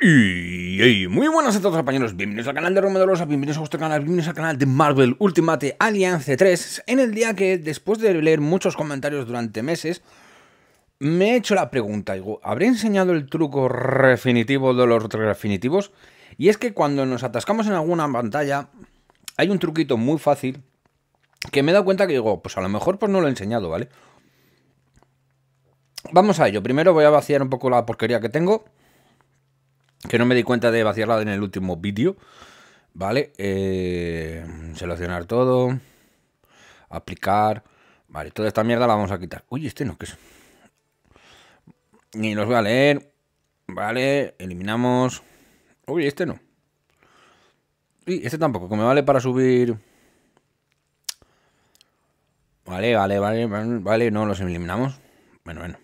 雨。Muy buenas a todos compañeros, bienvenidos al canal de Romedolosa, bienvenidos a vuestro canal, bienvenidos al canal de Marvel Ultimate Alliance 3 En el día que, después de leer muchos comentarios durante meses Me he hecho la pregunta, digo, ¿habré enseñado el truco definitivo de los definitivos? Y es que cuando nos atascamos en alguna pantalla Hay un truquito muy fácil Que me he dado cuenta que digo, pues a lo mejor pues no lo he enseñado, ¿vale? Vamos a ello, primero voy a vaciar un poco la porquería que tengo que no me di cuenta de vaciarla en el último vídeo. Vale, eh, seleccionar todo, aplicar. Vale, toda esta mierda la vamos a quitar. Uy, este no, que es? Ni los voy a leer. Vale, eliminamos. Uy, este no. Y este tampoco, que me vale para subir. Vale, vale, vale, vale, no los eliminamos. Bueno, bueno.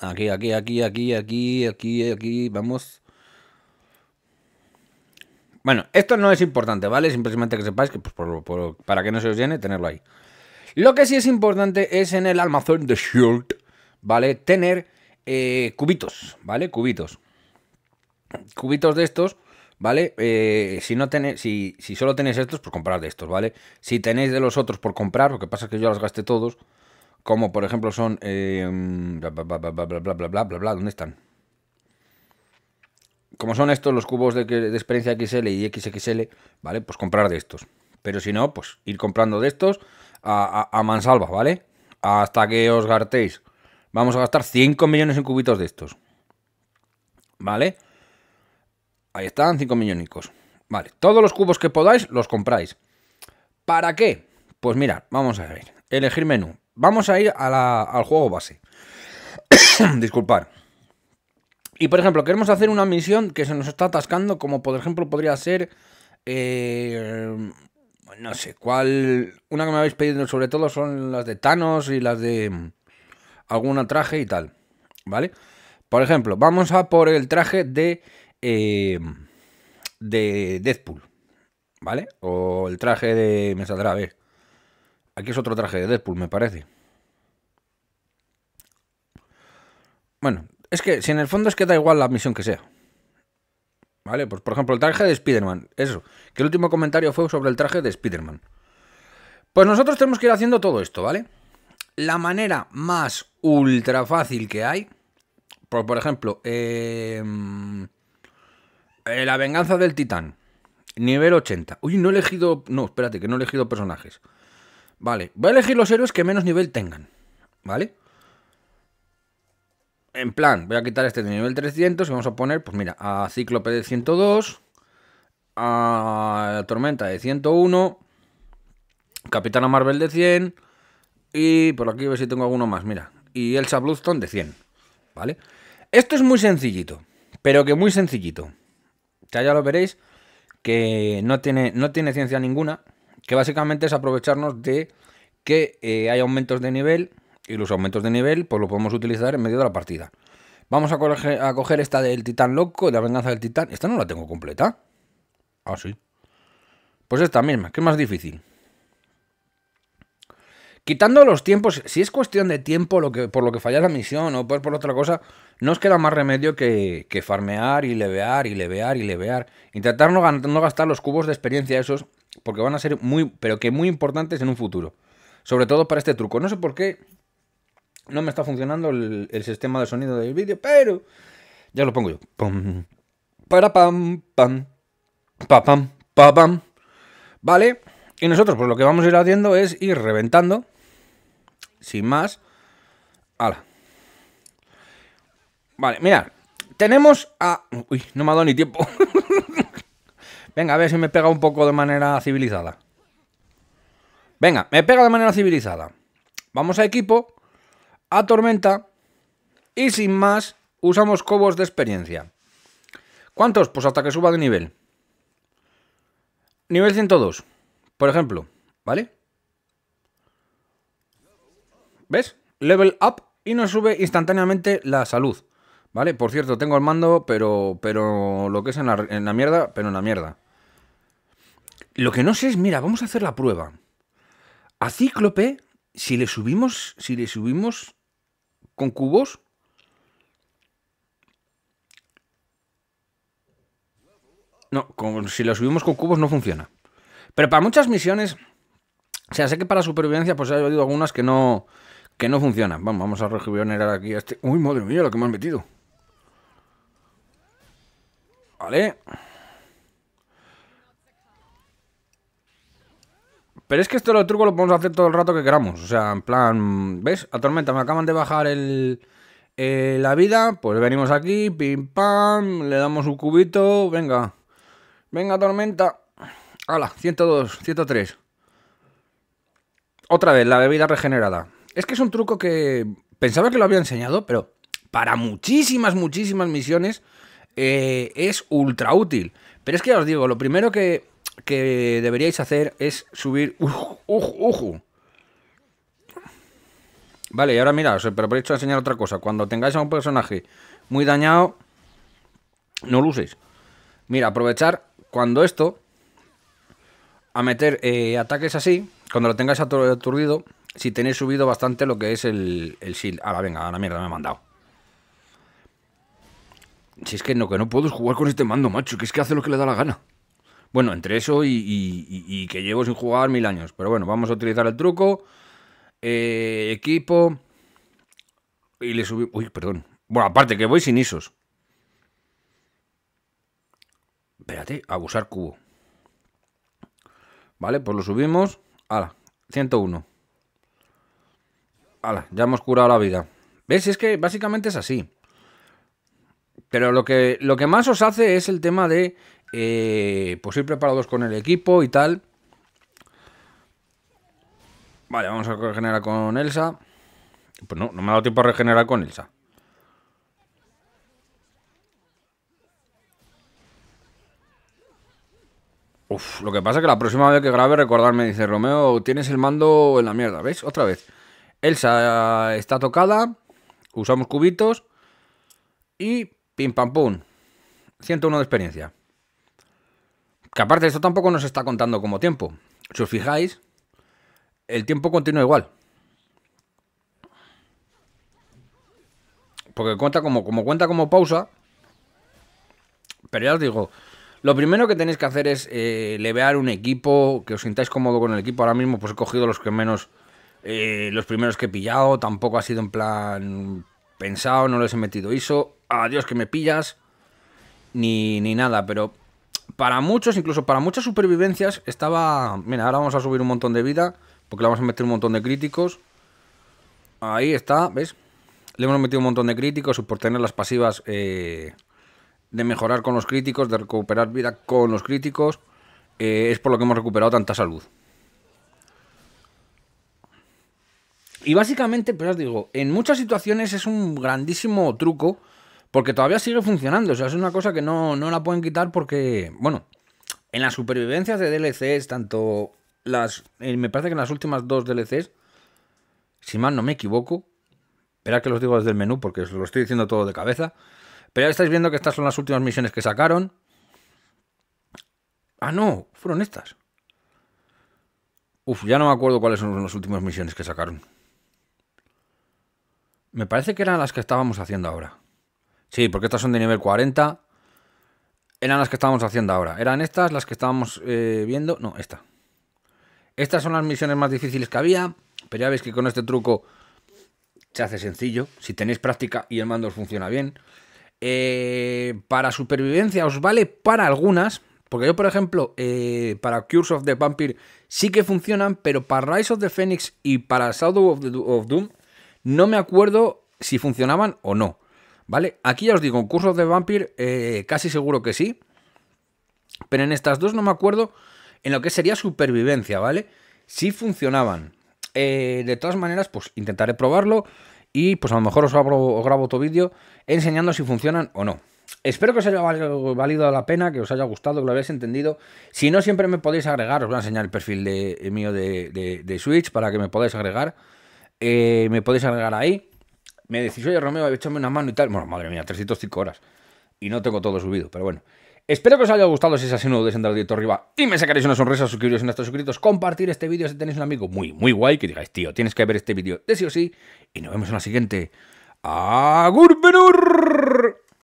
Aquí, aquí, aquí, aquí, aquí, aquí, aquí, vamos. Bueno, esto no es importante, ¿vale? Simplemente que sepáis que pues, para que no se os llene, tenerlo ahí. Lo que sí es importante es en el almacén de Shield, ¿vale? Tener eh, cubitos, ¿vale? Cubitos. Cubitos de estos, ¿vale? Eh, si no tenéis, si, si solo tenéis estos, pues comprar de estos, ¿vale? Si tenéis de los otros por comprar, lo que pasa es que yo los gasté todos, como por ejemplo son... bla, bla, bla, bla, bla, bla, bla, ¿dónde están? Como son estos los cubos de, experiencia XL y XXL, ¿vale? Pues comprar de estos. Pero si no, pues ir comprando de estos a, mansalva, ¿vale? Hasta que os gartéis. Vamos a gastar 5 millones en cubitos de estos. ¿Vale? Ahí están, 5 millónicos. Vale, todos los cubos que podáis los compráis. ¿Para qué? Pues mira, vamos a ver. Elegir menú. Vamos a ir al juego base. Disculpar. Y por ejemplo, queremos hacer una misión que se nos está atascando, como por ejemplo podría ser. Eh, no sé cuál. Una que me habéis pedido sobre todo son las de Thanos y las de mm, algún traje y tal. ¿Vale? Por ejemplo, vamos a por el traje de. Eh, de Deadpool. ¿Vale? O el traje de. Me saldrá a ver. Aquí es otro traje de Deadpool, me parece. Bueno, es que si en el fondo es que da igual la misión que sea. ¿Vale? Pues por ejemplo, el traje de Spider-Man. Eso, que el último comentario fue sobre el traje de Spider-Man. Pues nosotros tenemos que ir haciendo todo esto, ¿vale? La manera más ultra fácil que hay. Pues, por, ejemplo, eh, eh, La venganza del titán. Nivel 80. Uy, no he elegido. No, espérate, que no he elegido personajes. Vale, voy a elegir los héroes que menos nivel tengan, ¿vale? En plan, voy a quitar este de nivel 300 y vamos a poner, pues mira, a Cíclope de 102, a Tormenta de 101, Capitana Marvel de 100 y por aquí a ver si tengo alguno más, mira, y Elsa Bloodstone de 100, ¿vale? Esto es muy sencillito, pero que muy sencillito. ya lo veréis que no tiene, no tiene ciencia ninguna, que básicamente es aprovecharnos de que eh, hay aumentos de nivel y los aumentos de nivel pues lo podemos utilizar en medio de la partida. Vamos a coger, a esta del titán loco, de la venganza del titán. Esta no la tengo completa. Ah, sí. Pues esta misma, que es más difícil. Quitando los tiempos, si es cuestión de tiempo lo que, por lo que falla la misión o por, por otra cosa, no os queda más remedio que, farmear y levear y levear y levear. Intentar no gastar los cubos de experiencia esos porque van a ser muy, pero que muy importantes en un futuro. Sobre todo para este truco. No sé por qué no me está funcionando el, sistema de sonido del vídeo, pero ya lo pongo yo. para pam, pam, pa pam, pa pam. ¿Vale? Y nosotros, pues lo que vamos a ir haciendo es ir reventando, sin más. Ala. Vale, mirad. Tenemos a. Uy, no me ha dado ni tiempo. Venga, a ver si me pega un poco de manera civilizada. Venga, me pega de manera civilizada. Vamos a equipo, a tormenta y sin más usamos cobos de experiencia. ¿Cuántos? Pues hasta que suba de nivel. Nivel 102, por ejemplo, ¿vale? ¿Ves? Level up y nos sube instantáneamente la salud. ¿Vale? Por cierto, tengo el mando, pero, pero lo que es en la, mierda, pero en la mierda. Lo que no sé es, mira, vamos a hacer la prueba. A Cíclope, si le subimos, si le subimos con cubos, No, si lo subimos con cubos no funciona. Pero para muchas misiones, o sea, sé que para supervivencia, pues he oído algunas que no, que no funcionan. Vamos, vamos a regenerar aquí a este. Uy, madre mía, lo que me han metido. Vale. Pero es que esto truco truco lo podemos hacer todo el rato que queramos. O sea, en plan... ¿Ves? A tormenta me acaban de bajar el... Eh, la vida, pues venimos aquí, pim pam, le damos un cubito, venga, venga tormenta, hala, 102, 103. Otra vez, la bebida regenerada. Es que es un truco que pensaba que lo había enseñado, pero para muchísimas, muchísimas misiones eh, es ultra útil. Pero es que ya os digo, lo primero que, deberíais hacer es subir... vale, y ahora Os he preparado para enseñar otra cosa. Cuando tengáis a un personaje muy dañado, no lo uséis. Mira, aprovechar cuando esto, a meter eh, ataques así, cuando lo tengáis aturdido, si tenéis subido bastante lo que es el, el shield. Ahora, venga, a la mierda, me ha mandado. Si es que no, que no puedo jugar con este mando, macho, que es que hace lo que le da la gana. Bueno, entre eso y, que llevo sin jugar mil años. Pero bueno, vamos a utilizar el truco. Eh, equipo. Y le subí Uy, perdón. Bueno, aparte que voy sin ISOs. Espérate, abusar cubo. Vale, pues lo subimos. Ala, 101. Ala, ya hemos curado la vida. ¿Ves? Es que básicamente es así. Pero lo que, lo que más os hace es el tema de eh, pues ir preparados con el equipo y tal. Vale, vamos a regenerar con Elsa. Pues no, no me ha dado tiempo a regenerar con Elsa. Uf, lo que pasa es que la próxima vez que grabe recordarme, dice Romeo, tienes el mando en la mierda, ¿ves? Otra vez. Elsa está tocada, usamos cubitos y Pim pam pum. 101 de experiencia. Que aparte esto tampoco nos está contando como tiempo. Si os fijáis, el tiempo continúa igual. Porque cuenta como, como cuenta como pausa. Pero ya os digo, lo primero que tenéis que hacer es eh, levear un equipo, que os sintáis cómodo con el equipo. Ahora mismo pues he cogido los que menos, eh, los primeros que he pillado. Tampoco ha sido en plan pensado, no les he metido ISO adiós que me pillas, ni, nada, pero para muchos, incluso para muchas supervivencias, estaba... Mira, ahora vamos a subir un montón de vida, porque le vamos a meter un montón de críticos. Ahí está, ¿ves? Le hemos metido un montón de críticos y por tener las pasivas eh, de mejorar con los críticos, de recuperar vida con los críticos, eh, es por lo que hemos recuperado tanta salud. Y básicamente, pero os digo, en muchas situaciones es un grandísimo truco porque todavía sigue funcionando. O sea, es una cosa que no, la pueden quitar porque, bueno, en las supervivencias de DLCs, tanto las. Eh, me parece que en las últimas dos DLCs, si mal no me equivoco, espera que los digo desde el menú porque os lo estoy diciendo todo de cabeza. Pero ya estáis viendo que estas son las últimas misiones que sacaron. Ah, no, fueron estas. Uf, ya no me acuerdo cuáles son las últimas misiones que sacaron. Me parece que eran las que estábamos haciendo ahora. Sí, porque estas son de nivel 40. Eran las que estábamos haciendo ahora. Eran estas las que estábamos eh, viendo. No, esta. Estas son las misiones más difíciles que había. Pero ya veis que con este truco se hace sencillo. Si tenéis práctica y el mando os funciona bien. Eh, para supervivencia os vale para algunas. Porque yo, por ejemplo, eh, para Cures of the Vampire sí que funcionan, pero para Rise of the Phoenix y para Shadow of Doom no me acuerdo si funcionaban o no. ¿Vale? Aquí ya os digo, en Cursos de vampir eh, casi seguro que sí. Pero en estas dos no me acuerdo en lo que sería supervivencia, ¿vale? si funcionaban. Eh, de todas maneras, pues intentaré probarlo y pues a lo mejor os, grabo otro vídeo enseñando si funcionan o no. Espero que os haya valido la pena, que os haya gustado, que lo habéis entendido. Si no, siempre me podéis agregar. Os voy a enseñar el perfil de, mío de, de, Switch para que me podáis agregar. Eh, me podéis agregar ahí me decís, oye Romeo, echarme una mano y tal. Bueno, madre mía, 305 horas. Y no tengo todo subido, pero bueno. Espero que os haya gustado, si es así no dudéis en directo arriba y me sacaréis una sonrisa, suscribiros si no estáis suscritos, compartir este vídeo si tenéis un amigo muy, muy guay que digáis, tío, tienes que ver este vídeo de sí o sí y nos vemos en la siguiente. ¡Agur,